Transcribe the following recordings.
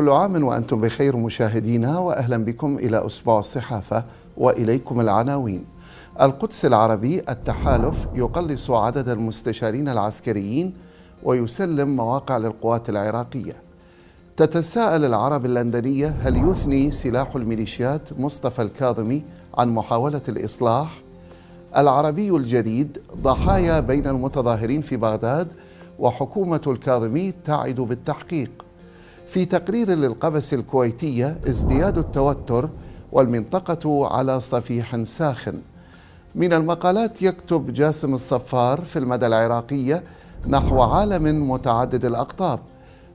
كل عام وأنتم بخير مشاهدينا وأهلا بكم إلى أسبوع الصحافة وإليكم العناوين القدس العربي التحالف يقلص عدد المستشارين العسكريين ويسلم مواقع للقوات العراقية تتساءل العرب اللندنية هل يثني سلاح الميليشيات مصطفى الكاظمي عن محاولة الإصلاح؟ العربي الجديد ضحايا بين المتظاهرين في بغداد وحكومة الكاظمي تعد بالتحقيق في تقرير للقفص الكويتية ازدياد التوتر والمنطقة على صفيح ساخن من المقالات يكتب جاسم الصفار في المدى العراقية نحو عالم متعدد الأقطاب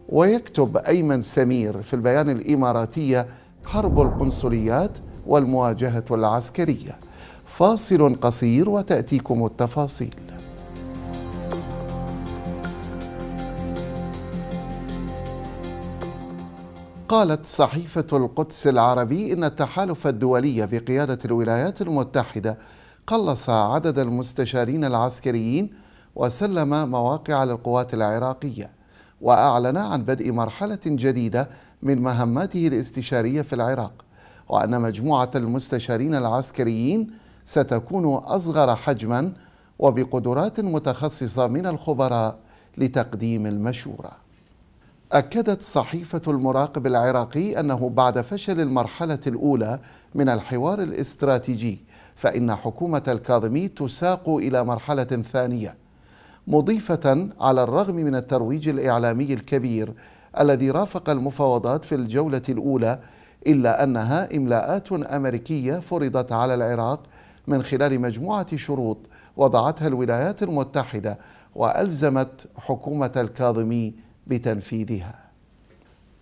ويكتب أيمن سمير في البيان الإماراتية حرب القنصليات والمواجهة العسكرية فاصل قصير وتأتيكم التفاصيل قالت صحيفة القدس العربي إن التحالف الدولي بقيادة الولايات المتحدة قلص عدد المستشارين العسكريين وسلم مواقع للقوات العراقية وأعلن عن بدء مرحلة جديدة من مهماته الاستشارية في العراق وأن مجموعة المستشارين العسكريين ستكون أصغر حجما وبقدرات متخصصة من الخبراء لتقديم المشوره أكدت صحيفة المراقب العراقي أنه بعد فشل المرحلة الأولى من الحوار الاستراتيجي فإن حكومة الكاظمي تساق إلى مرحلة ثانية مضيفة على الرغم من الترويج الإعلامي الكبير الذي رافق المفاوضات في الجولة الأولى إلا أنها إملاءات أمريكية فرضت على العراق من خلال مجموعة شروط وضعتها الولايات المتحدة وألزمت حكومة الكاظمي بتنفيذها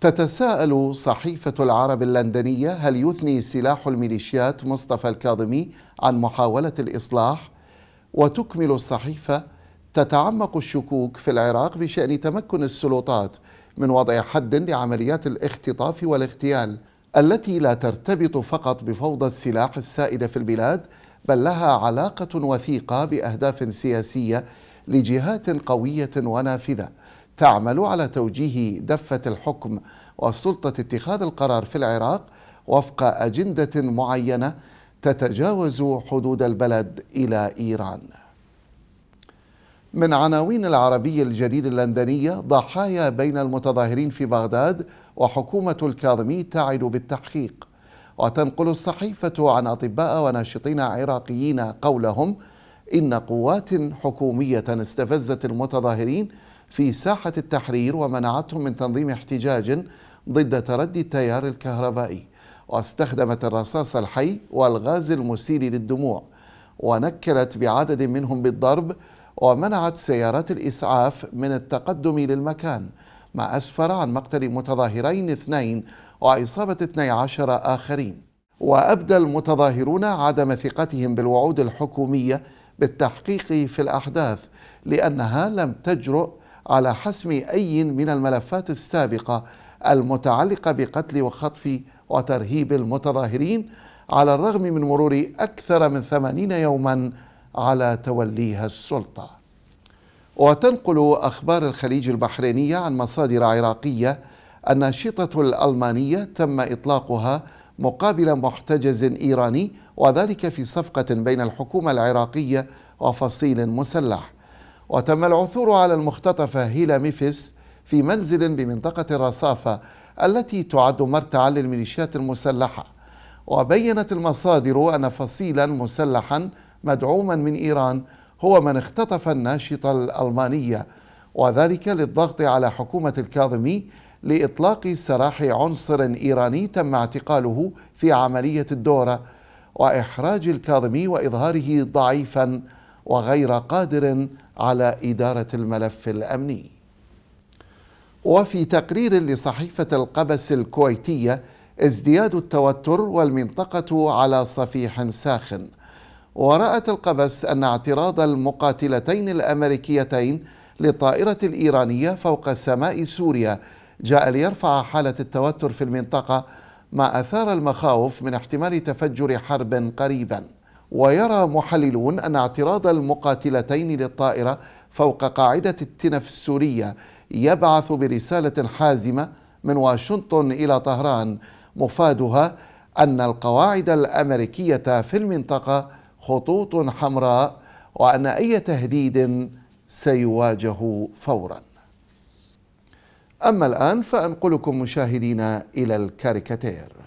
تتساءل صحيفة العرب اللندنية هل يثني سلاح الميليشيات مصطفى الكاظمي عن محاولة الإصلاح وتكمل الصحيفة تتعمق الشكوك في العراق بشأن تمكن السلطات من وضع حد لعمليات الاختطاف والاغتيال التي لا ترتبط فقط بفوضى السلاح السائدة في البلاد بل لها علاقة وثيقة بأهداف سياسية لجهات قوية ونافذة تعمل على توجيه دفة الحكم والسلطة اتخاذ القرار في العراق وفق أجندة معينة تتجاوز حدود البلد إلى إيران من عناوين العربي الجديد اللندنية ضحايا بين المتظاهرين في بغداد وحكومة الكاظمي تعد بالتحقيق وتنقل الصحيفة عن أطباء وناشطين عراقيين قولهم إن قوات حكومية استفزت المتظاهرين في ساحة التحرير ومنعتهم من تنظيم احتجاج ضد تردي التيار الكهربائي واستخدمت الرصاص الحي والغاز المسيل للدموع ونكلت بعدد منهم بالضرب ومنعت سيارات الإسعاف من التقدم للمكان ما أسفر عن مقتل متظاهرين اثنين وإصابة 12 آخرين وأبدى المتظاهرون عدم ثقتهم بالوعود الحكومية بالتحقيق في الأحداث لأنها لم تجرؤ على حسم أي من الملفات السابقة المتعلقة بقتل وخطف وترهيب المتظاهرين على الرغم من مرور أكثر من ثمانين يوما على توليها السلطة وتنقل أخبار الخليج البحرينية عن مصادر عراقية الناشطة الألمانية تم إطلاقها مقابل محتجز إيراني وذلك في صفقة بين الحكومة العراقية وفصيل مسلح وتم العثور على المختطفة هيلا ميفيس في منزل بمنطقة الرصافة التي تعد مرتعا للميليشيات المسلحة وبينت المصادر أن فصيلا مسلحا مدعوما من إيران هو من اختطف الناشطة الألمانية وذلك للضغط على حكومة الكاظمي لإطلاق سراح عنصر إيراني تم اعتقاله في عملية الدورة وإحراج الكاظمي وإظهاره ضعيفا وغير قادر على إدارة الملف الأمني وفي تقرير لصحيفة القبس الكويتية ازدياد التوتر والمنطقة على صفيح ساخن ورأت القبس أن اعتراض المقاتلتين الأمريكيتين للطائرة الإيرانية فوق سماء سوريا جاء ليرفع حالة التوتر في المنطقة ما أثار المخاوف من احتمال تفجر حرب قريباً ويرى محللون أن اعتراض المقاتلتين للطائرة فوق قاعدة التنف السورية يبعث برسالة حازمة من واشنطن إلى طهران مفادها أن القواعد الأمريكية في المنطقة خطوط حمراء وأن أي تهديد سيواجه فورا أما الآن فأنقلكم مشاهدينا إلى الكاريكاتير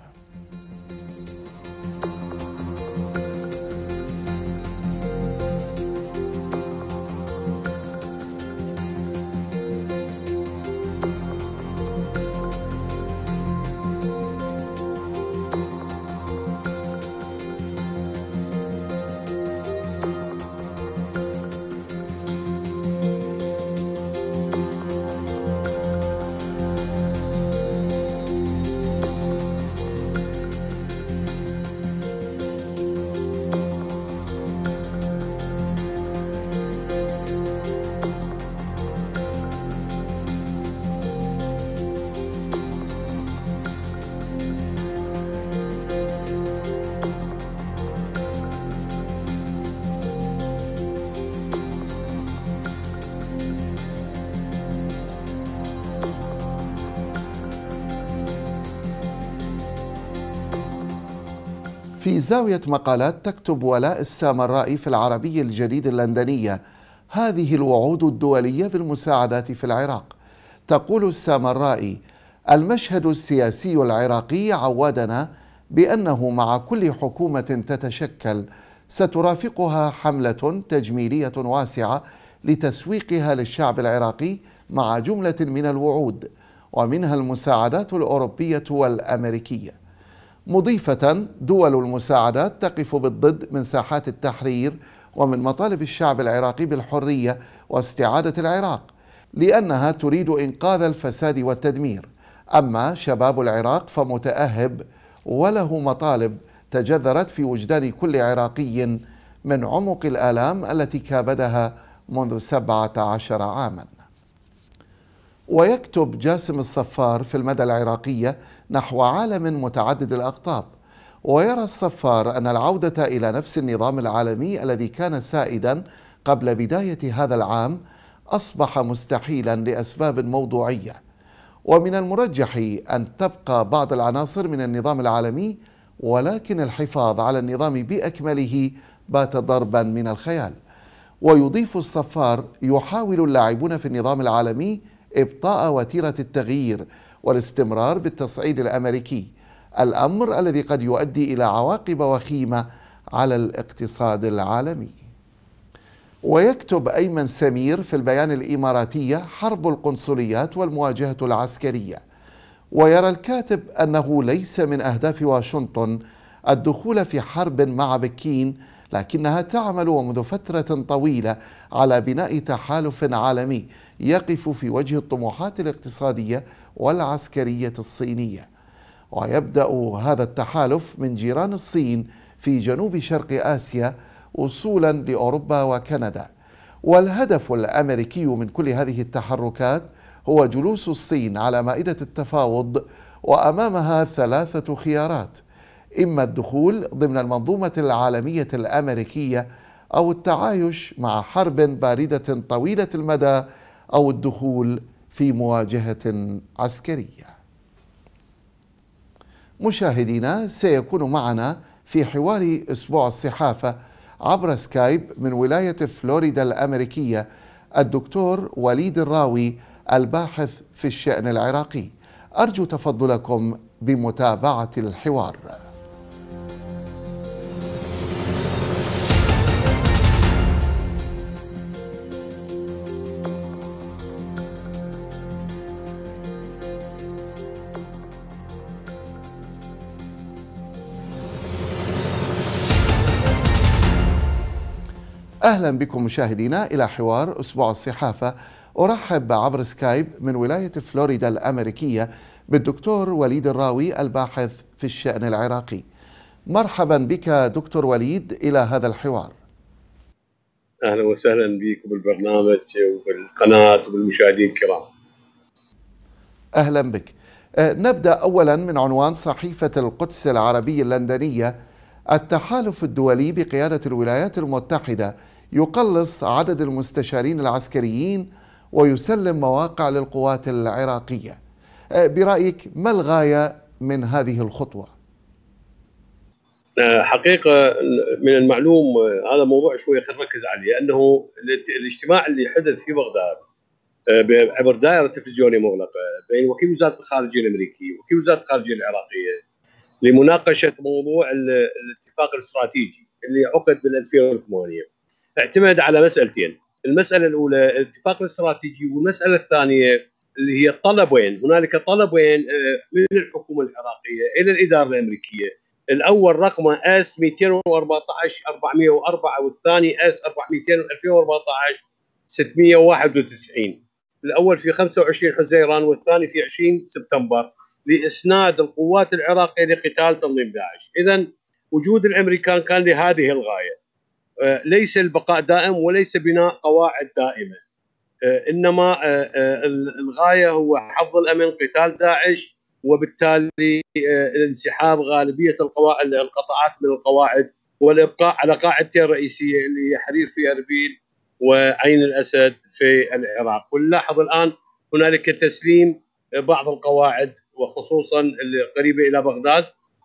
في زاوية مقالات تكتب ولاء السامرائي في العربي الجديد اللندنية هذه الوعود الدولية بالمساعدات في العراق تقول السامرائي المشهد السياسي العراقي عودنا بأنه مع كل حكومة تتشكل سترافقها حملة تجميلية واسعة لتسويقها للشعب العراقي مع جملة من الوعود ومنها المساعدات الأوروبية والأمريكية مضيفة دول المساعدات تقف بالضد من ساحات التحرير ومن مطالب الشعب العراقي بالحرية واستعادة العراق لأنها تريد إنقاذ الفساد والتدمير أما شباب العراق فمتأهب وله مطالب تجذرت في وجدان كل عراقي من عمق الآلام التي كابدها منذ سبعة عشر عاماً ويكتب جاسم الصفار في المدى العراقية نحو عالم متعدد الأقطاب ويرى الصفار أن العودة إلى نفس النظام العالمي الذي كان سائدا قبل بداية هذا العام أصبح مستحيلا لأسباب موضوعية ومن المرجح أن تبقى بعض العناصر من النظام العالمي ولكن الحفاظ على النظام بأكمله بات ضربا من الخيال ويضيف الصفار يحاول اللاعبون في النظام العالمي ابطاء وتيره التغيير والاستمرار بالتصعيد الامريكي الامر الذي قد يؤدي الى عواقب وخيمه على الاقتصاد العالمي ويكتب ايمن سمير في البيان الاماراتيه حرب القنصليات والمواجهه العسكريه ويرى الكاتب انه ليس من اهداف واشنطن الدخول في حرب مع بكين لكنها تعمل ومنذ فترة طويلة على بناء تحالف عالمي يقف في وجه الطموحات الاقتصادية والعسكرية الصينية ويبدأ هذا التحالف من جيران الصين في جنوب شرق آسيا وصولا لأوروبا وكندا والهدف الأمريكي من كل هذه التحركات هو جلوس الصين على مائدة التفاوض وأمامها ثلاثة خيارات إما الدخول ضمن المنظومة العالمية الأمريكية أو التعايش مع حرب باردة طويلة المدى أو الدخول في مواجهة عسكرية. مشاهدينا سيكون معنا في حوار أسبوع الصحافة عبر سكايب من ولاية فلوريدا الأمريكية الدكتور وليد الراوي الباحث في الشأن العراقي أرجو تفضلكم بمتابعة الحوار أهلا بكم مشاهدينا إلى حوار أسبوع الصحافة أرحب عبر سكايب من ولاية فلوريدا الأمريكية بالدكتور وليد الراوي الباحث في الشأن العراقي مرحبا بك دكتور وليد إلى هذا الحوار أهلا وسهلا بكم بالبرنامج وبالقناة وبالمشاهدين الكرام أهلا بك أه، نبدأ أولا من عنوان صحيفة القدس العربية اللندنية التحالف الدولي بقيادة الولايات المتحدة يقلص عدد المستشارين العسكريين ويسلم مواقع للقوات العراقيه أه، برايك ما الغايه من هذه الخطوه أه، حقيقه من المعلوم أه، هذا موضوع شوي خلينا نركز عليه انه الاجتماع اللي حدث في بغداد عبر دائره تلفزيونيه مغلقه بين وكيل وزاره الخارجيه الامريكي وكيل وزاره الخارجيه العراقيه لمناقشه موضوع الاتفاق الاستراتيجي اللي عقد بال 2008 اعتمد على مسالتين المساله الاولى الاتفاق الاستراتيجي والمساله الثانيه اللي هي طلبين هنالك طلبين آه، من الحكومه العراقيه الى الاداره الامريكيه الاول رقمه اس 214 404 والثاني اس 400 2014 691 الاول في 25 حزيران والثاني في 20 سبتمبر لاسناد القوات العراقيه لقتال تنظيم داعش اذا وجود الامريكان كان لهذه الغايه آه، ليس البقاء دائم وليس بناء قواعد دائمه آه، انما آه، الغايه هو حفظ الامن قتال داعش وبالتالي الانسحاب غالبيه القواعد القطاعات من القواعد والابقاء على قاعدتين الرئيسيه اللي هي حرير في اربيل وعين الاسد في العراق ونلاحظ الان هنالك تسليم بعض القواعد وخصوصا القريبه الى بغداد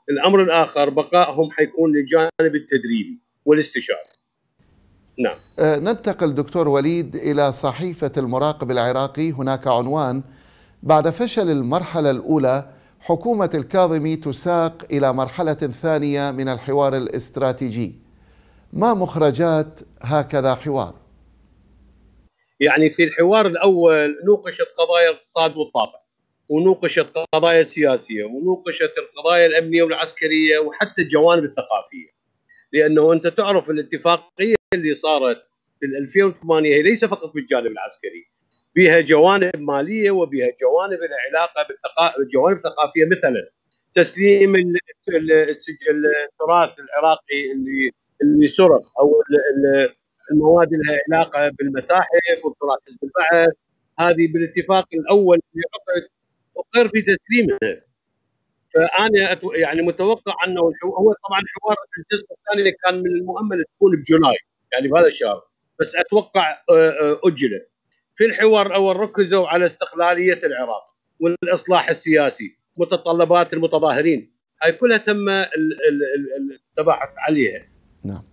الامر الاخر بقائهم حيكون للجانب التدريبي والاستشاري نعم آه، ننتقل دكتور وليد إلى صحيفة المراقب العراقي هناك عنوان بعد فشل المرحلة الأولى حكومة الكاظمي تساق إلى مرحلة ثانية من الحوار الاستراتيجي ما مخرجات هكذا حوار؟ يعني في الحوار الأول نوقشت قضايا الاقتصاد والطاقة ونوقشت قضايا السياسية ونوقشت القضايا الأمنية والعسكرية وحتى الجوانب الثقافية لانه انت تعرف الاتفاقيه اللي صارت في 2008 هي ليس فقط بالجانب العسكري بها جوانب ماليه وبها جوانب العلاقه بالجوانب الثقافيه مثلا تسليم التراث العراقي اللي اللي سرق او المواد لها علاقه بالمتاحف وتراث حزب البعث هذه بالاتفاق الاول اللي عقد اقر في تسليمها فانا يعني متوقع انه هو طبعا حوار الجزء الثاني كان من المؤمل تكون بجولاي يعني بهذا الشهر بس اتوقع آه، آه، اجلت في الحوار الاول ركزوا على استقلاليه العراق والاصلاح السياسي متطلبات المتظاهرين هاي كلها تم التباحث عليها نعم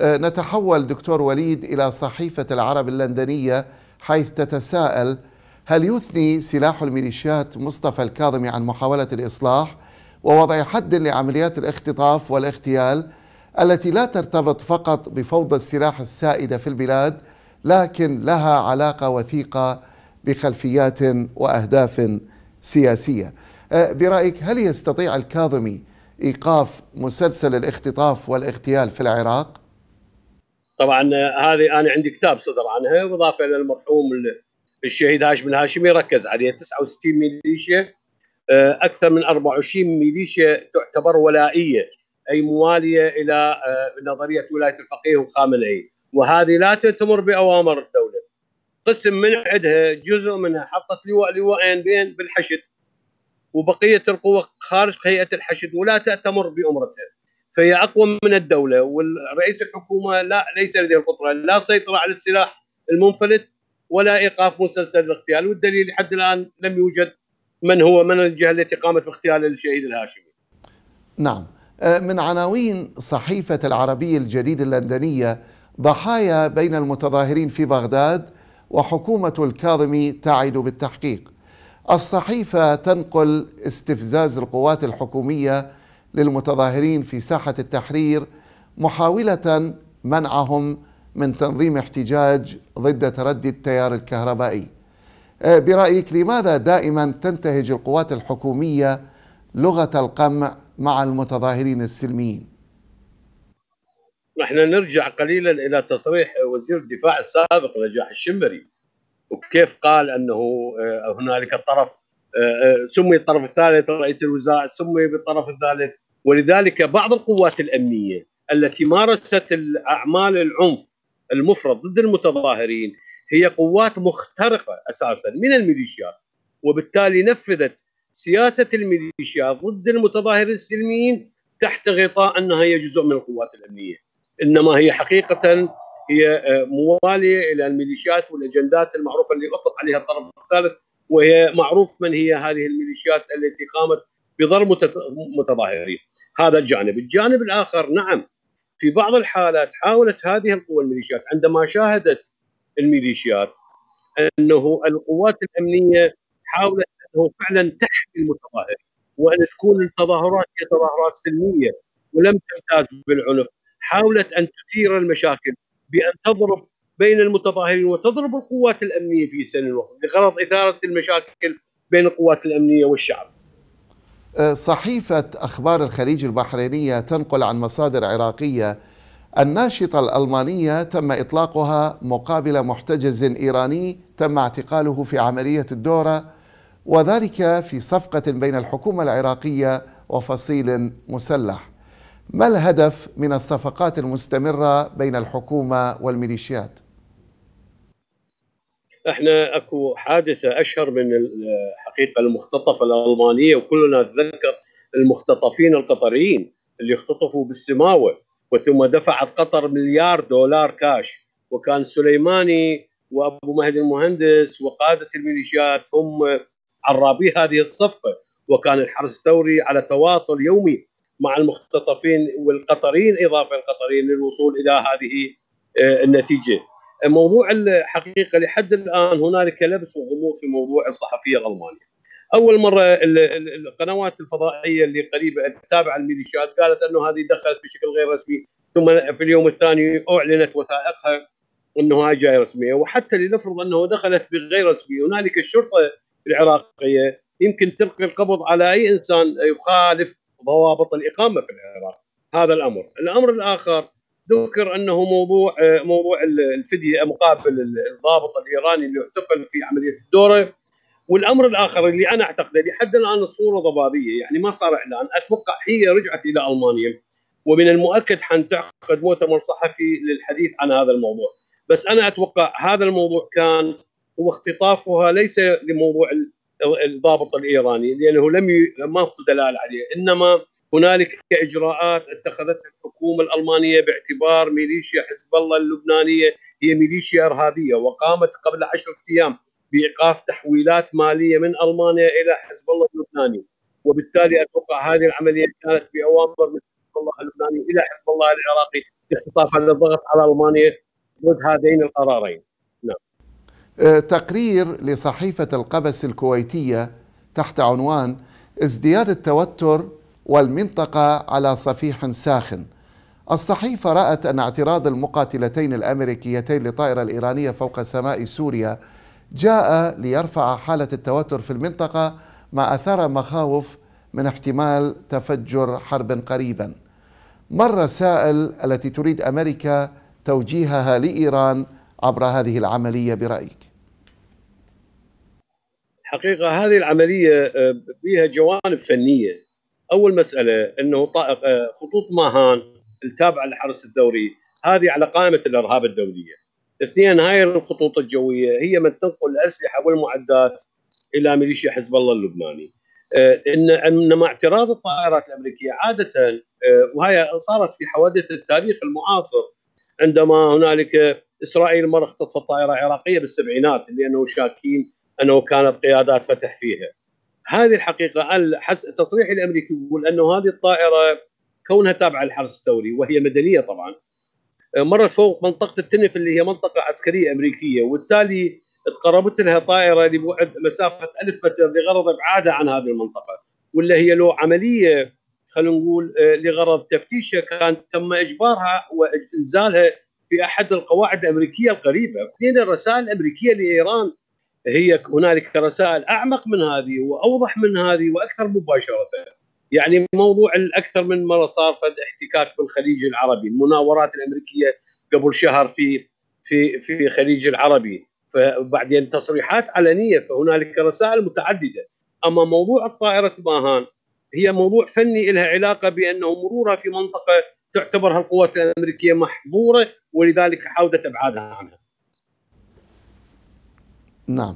آه، نتحول دكتور وليد الى صحيفه العرب اللندنيه حيث تتساءل هل يثني سلاح الميليشيات مصطفى الكاظمي عن محاولة الإصلاح ووضع حد لعمليات الاختطاف والاغتيال التي لا ترتبط فقط بفوضى السلاح السائدة في البلاد لكن لها علاقة وثيقة بخلفيات وأهداف سياسية أه، برأيك هل يستطيع الكاظمي إيقاف مسلسل الاختطاف والاغتيال في العراق؟ طبعا آه، هذه أنا عندي كتاب صدر عنها وإضافة إلى المرحوم الشهيد هاشم الهاشمي ركز عليه 69 ميليشيا آه، اكثر من 24 ميليشيا تعتبر ولائيه اي مواليه الى آه، نظريه ولايه الفقيه وخامنئي وهذه لا تتمر باوامر الدوله قسم من عندها جزء منها حطت لواء لواءين بين بالحشد وبقيه القوى خارج هيئه الحشد ولا تأتمر بامرتها فهي اقوى من الدوله والرئيس الحكومه لا ليس لديه القدره لا سيطره على السلاح المنفلت ولا ايقاف مسلسل الاغتيال والدليل لحد الان لم يوجد من هو من الجهه التي قامت باغتيال الشهيد الهاشمي. نعم آه، من عناوين صحيفه العربيه الجديده اللندنيه ضحايا بين المتظاهرين في بغداد وحكومه الكاظمي تعد بالتحقيق. الصحيفه تنقل استفزاز القوات الحكوميه للمتظاهرين في ساحه التحرير محاوله منعهم من تنظيم احتجاج ضد تردي التيار الكهربائي أه، برأيك لماذا دائما تنتهج القوات الحكومية لغة القمع مع المتظاهرين السلميين نحن نرجع قليلا إلى تصريح وزير الدفاع السابق نجاح الشمري وكيف قال أنه أه، هنالك الطرف أه، سمي الطرف الثالث رئيس الوزراء سمي بالطرف الثالث ولذلك بعض القوات الأمنية التي مارست أعمال العنف المفرط ضد المتظاهرين هي قوات مخترقه اساسا من الميليشيات وبالتالي نفذت سياسه الميليشيات ضد المتظاهرين السلميين تحت غطاء انها هي جزء من القوات الامنيه انما هي حقيقه هي آه، مواليه الى الميليشيات والاجندات المعروفه اللي اطلق عليها الطرف الثالث وهي معروف من هي هذه الميليشيات التي قامت بضرب متظاهرين هذا الجانب الجانب الاخر نعم في بعض الحالات حاولت هذه القوى الميليشيات عندما شاهدت الميليشيات انه القوات الامنيه حاولت انه فعلا تحمي المتظاهر وان تكون التظاهرات هي تظاهرات سلميه ولم تمتاز بالعنف حاولت ان تثير المشاكل بان تضرب بين المتظاهرين وتضرب القوات الامنيه في سن الوقت لغرض اثاره المشاكل بين القوات الامنيه والشعب أه، صحيفة أخبار الخليج البحرينية تنقل عن مصادر عراقية الناشطة الألمانية تم إطلاقها مقابل محتجز إيراني تم اعتقاله في عملية الدورة وذلك في صفقة بين الحكومة العراقية وفصيل مسلح ما الهدف من الصفقات المستمرة بين الحكومة والميليشيات؟ احنا اكو حادثه اشهر من الحقيقه المختطفه الالمانيه وكلنا نتذكر المختطفين القطريين اللي اختطفوا بالسماوه وثم دفعت قطر مليار دولار كاش وكان سليماني وابو مهدي المهندس وقاده الميليشيات هم عرابي هذه الصفقه وكان الحرس الثوري على تواصل يومي مع المختطفين والقطريين اضافه القطريين للوصول الى هذه آه، النتيجه موضوع الحقيقه لحد الان هنالك لبس وغموض في موضوع الصحفيه الالمانيه. اول مره القنوات الفضائيه اللي قريبه التابعه للميليشيات قالت انه هذه دخلت بشكل غير رسمي ثم في اليوم الثاني اعلنت وثائقها انه هاي جايه رسميه وحتى لنفرض انه دخلت بغير رسمي هنالك الشرطه العراقيه يمكن تلقي القبض على اي انسان يخالف ضوابط الاقامه في العراق هذا الامر، الامر الاخر ذكر انه موضوع آه، موضوع الفديه مقابل الضابط الايراني اللي اعتقل في عمليه الدوره والامر الاخر اللي انا اعتقده لحد الان الصوره ضبابيه يعني ما صار اعلان اتوقع هي رجعت الى المانيا ومن المؤكد حنتعقد مؤتمر صحفي للحديث عن هذا الموضوع بس انا اتوقع هذا الموضوع كان هو اختطافها ليس لموضوع الضابط الايراني لانه لم ي... ما اخذ دلاله عليه انما هنالك اجراءات اتخذتها الحكومه الالمانيه باعتبار ميليشيا حزب الله اللبنانيه هي ميليشيا ارهابيه وقامت قبل عشرة ايام بايقاف تحويلات ماليه من المانيا الى حزب الله اللبناني وبالتالي اتوقع هذه العمليه كانت باوامر من حزب الله اللبناني الى حزب الله العراقي اختطافا للضغط على المانيا ضد هذين القرارين. نعم. أه، تقرير لصحيفه القبس الكويتيه تحت عنوان ازدياد التوتر والمنطقة على صفيح ساخن الصحيفة رأت أن اعتراض المقاتلتين الأمريكيتين للطائرة الإيرانية فوق سماء سوريا جاء ليرفع حالة التوتر في المنطقة ما أثار مخاوف من احتمال تفجر حرب قريبا ما الرسائل التي تريد أمريكا توجيهها لإيران عبر هذه العملية برأيك حقيقة هذه العملية آه، فيها جوانب فنية اول مساله انه آه، خطوط ماهان التابعه لحرس الدوري هذه على قائمه الارهاب الدوليه. اثنين هاي الخطوط الجويه هي من تنقل الاسلحه والمعدات الى ميليشيا حزب الله اللبناني. آه، ان انما اعتراض الطائرات الامريكيه عاده آه، وهي صارت في حوادث التاريخ المعاصر عندما هنالك اسرائيل مره اختطفت طائره عراقيه بالسبعينات لانه شاكين انه كانت قيادات فتح فيها. هذه الحقيقه التصريح الامريكي يقول انه هذه الطائره كونها تابعه للحرس الثوري وهي مدنيه طبعا مرت فوق منطقه التنف اللي هي منطقه عسكريه امريكيه وبالتالي تقربت لها طائره لبعد مسافه 1000 متر لغرض ابعادها عن هذه المنطقه ولا هي لو عمليه خلينا نقول آه، لغرض تفتيشها كان تم اجبارها وإنزالها في احد القواعد الامريكيه القريبه، اثنين الرسائل الامريكيه لايران هي هنالك رسائل اعمق من هذه واوضح من هذه واكثر مباشره يعني موضوع الاكثر من مره صار فد احتكاك بالخليج العربي المناورات الامريكيه قبل شهر في في في الخليج العربي فبعدين تصريحات علنيه فهنالك رسائل متعدده اما موضوع الطائره ماهان هي موضوع فني لها علاقه بانه مرورها في منطقه تعتبرها القوات الامريكيه محظوره ولذلك حاولت ابعادها عنها نعم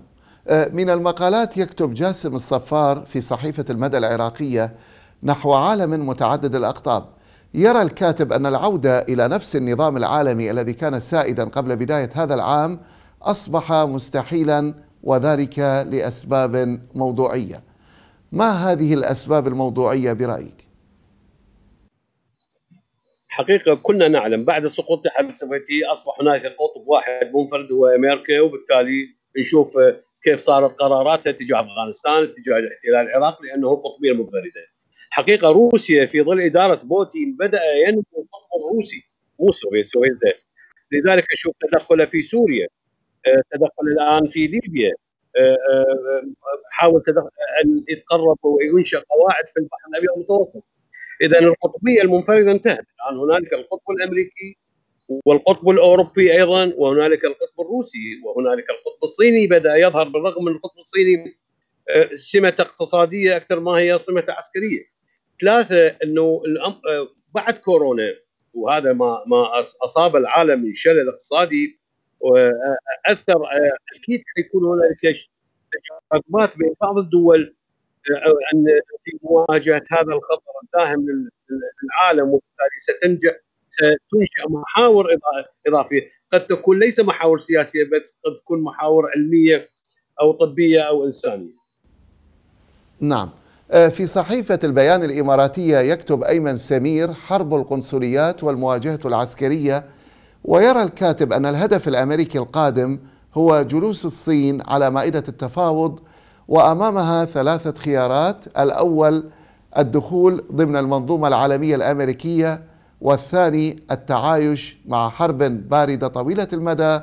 آه، من المقالات يكتب جاسم الصفار في صحيفة المدى العراقية نحو عالم متعدد الأقطاب يرى الكاتب أن العودة إلى نفس النظام العالمي الذي كان سائدا قبل بداية هذا العام أصبح مستحيلا وذلك لأسباب موضوعية ما هذه الأسباب الموضوعية برأيك؟ حقيقة كلنا نعلم بعد سقوط الاتحاد السوفيتي أصبح هناك قطب واحد منفرد هو أمريكا وبالتالي نشوف كيف صارت قراراتها تجاه افغانستان تجاه الاحتلال العراقي لانه القطبيه المنفرده. حقيقه روسيا في ظل اداره بوتين بدا ينمو القطب الروسي مو سوريا لذلك اشوف تدخله في سوريا آه، تدخل الان في ليبيا آه، آه، حاول ان يتقرب وينشا قواعد في البحر الابيض المتوسط اذا القطبيه المنفرده انتهت الان هنالك القطب الامريكي والقطب الاوروبي ايضا وهنالك القطب الروسي وهنالك القطب الصيني بدا يظهر بالرغم من القطب الصيني آه، سمه اقتصاديه اكثر ما هي سمه عسكريه. ثلاثه انه آه، بعد كورونا وهذا ما ما اصاب العالم من شلل اقتصادي واثر آه، اكيد حيكون هنالك تشاقات بين بعض الدول ان في مواجهه هذا الخطر الداهم للعالم وبالتالي ستنجح تنشئ محاور اضافيه قد تكون ليس محاور سياسيه بس قد تكون محاور علميه او طبيه او انسانيه نعم آه، في صحيفة البيان الإماراتية يكتب أيمن سمير حرب القنصليات والمواجهة العسكرية ويرى الكاتب أن الهدف الأمريكي القادم هو جلوس الصين على مائدة التفاوض وأمامها ثلاثة خيارات الأول الدخول ضمن المنظومة العالمية الأمريكية والثاني التعايش مع حرب بارده طويله المدى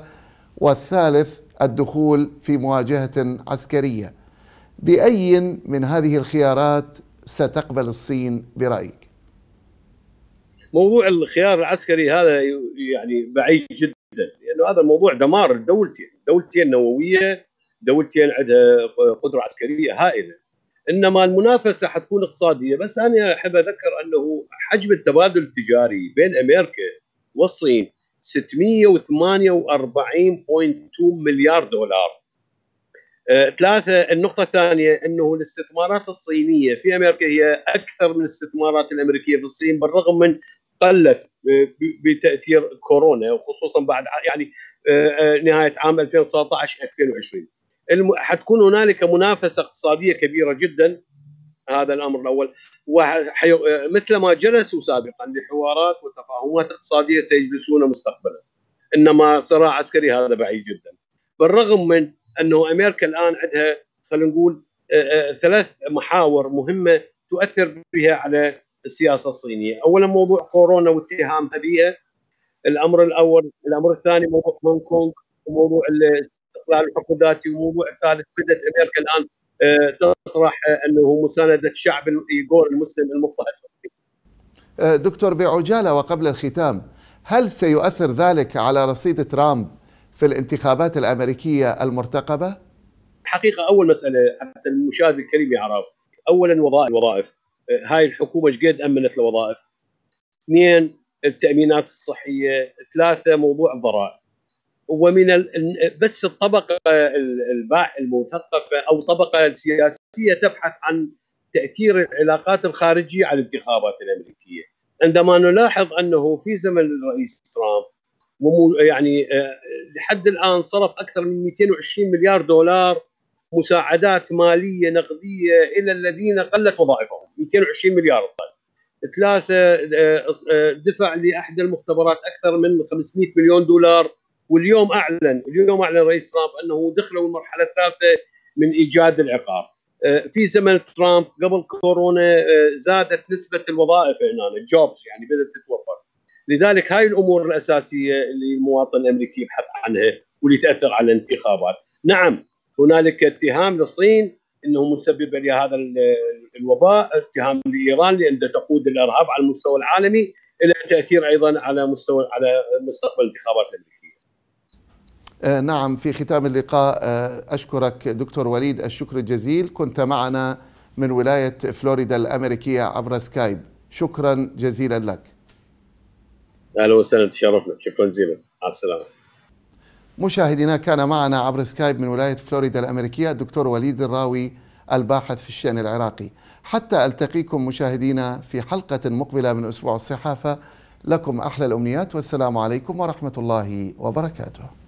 والثالث الدخول في مواجهه عسكريه باي من هذه الخيارات ستقبل الصين برايك موضوع الخيار العسكري هذا يعني بعيد جدا لانه يعني هذا موضوع دمار دولتين دولتين نوويه دولتين عندها قدره عسكريه هائله انما المنافسه حتكون اقتصاديه بس انا احب اذكر انه حجم التبادل التجاري بين امريكا والصين 648.2 مليار دولار آه، ثلاثة النقطة الثانية أنه الاستثمارات الصينية في أمريكا هي أكثر من الاستثمارات الأمريكية في الصين بالرغم من قلت آه، بتأثير كورونا وخصوصا بعد يعني آه، نهاية عام 2019 2020 حتكون هنالك منافسه اقتصاديه كبيره جدا هذا الامر الاول وحي... مثل ما جلسوا سابقا لحوارات وتفاهمات اقتصاديه سيجلسون مستقبلا انما صراع عسكري هذا بعيد جدا بالرغم من انه امريكا الان عندها خلينا نقول ثلاث محاور مهمه تؤثر بها على السياسه الصينيه، اولا موضوع كورونا واتهامها بها الامر الاول، الامر الثاني موضوع هونغ كونغ وموضوع استقلال وحكم ذاتي وموضوع ثالث بدات امريكا الان آه، تطرح آه، انه مسانده الشعب الايغور المسلم المضطهد آه، دكتور بعجاله وقبل الختام هل سيؤثر ذلك على رصيد ترامب في الانتخابات الامريكيه المرتقبه؟ حقيقه اول مساله حتى المشاهد الكريم يعرف اولا وظائف الوظائف هاي الحكومه ايش قد امنت الوظائف؟ اثنين التامينات الصحيه، ثلاثه موضوع الضرائب ومن بس الطبقه المثقفه او الطبقه السياسيه تبحث عن تاثير العلاقات الخارجيه على الانتخابات الامريكيه عندما نلاحظ انه في زمن الرئيس ترامب يعني آه، لحد الان صرف اكثر من 220 مليار دولار مساعدات ماليه نقديه الى الذين قلت وظائفهم 220 مليار طيب. ثلاثه آه، آه، دفع لاحدى المختبرات اكثر من 500 مليون دولار واليوم اعلن اليوم اعلن رئيس ترامب انه دخلوا المرحله الثالثه من ايجاد العقاب آه، في زمن ترامب قبل كورونا آه، زادت نسبه الوظائف هنا الجوبز يعني بدات تتوفر لذلك هاي الامور الاساسيه اللي المواطن الامريكي يبحث عنها واللي تاثر على الانتخابات نعم هنالك اتهام للصين انه مسببه لهذا الوباء اتهام لايران لان تقود الارهاب على المستوى العالمي الى تاثير ايضا على مستوى على مستقبل الانتخابات الامريكيه آه، نعم في ختام اللقاء آه، أشكرك دكتور وليد الشكر الجزيل كنت معنا من ولاية فلوريدا الأمريكية عبر سكايب شكرا جزيلا لك أهلا وسهلا تشرفنا شكرا جزيلا على السلامة مشاهدينا كان معنا عبر سكايب من ولاية فلوريدا الأمريكية الدكتور وليد الراوي الباحث في الشأن العراقي حتى ألتقيكم مشاهدينا في حلقة مقبلة من أسبوع الصحافة لكم أحلى الأمنيات والسلام عليكم ورحمة الله وبركاته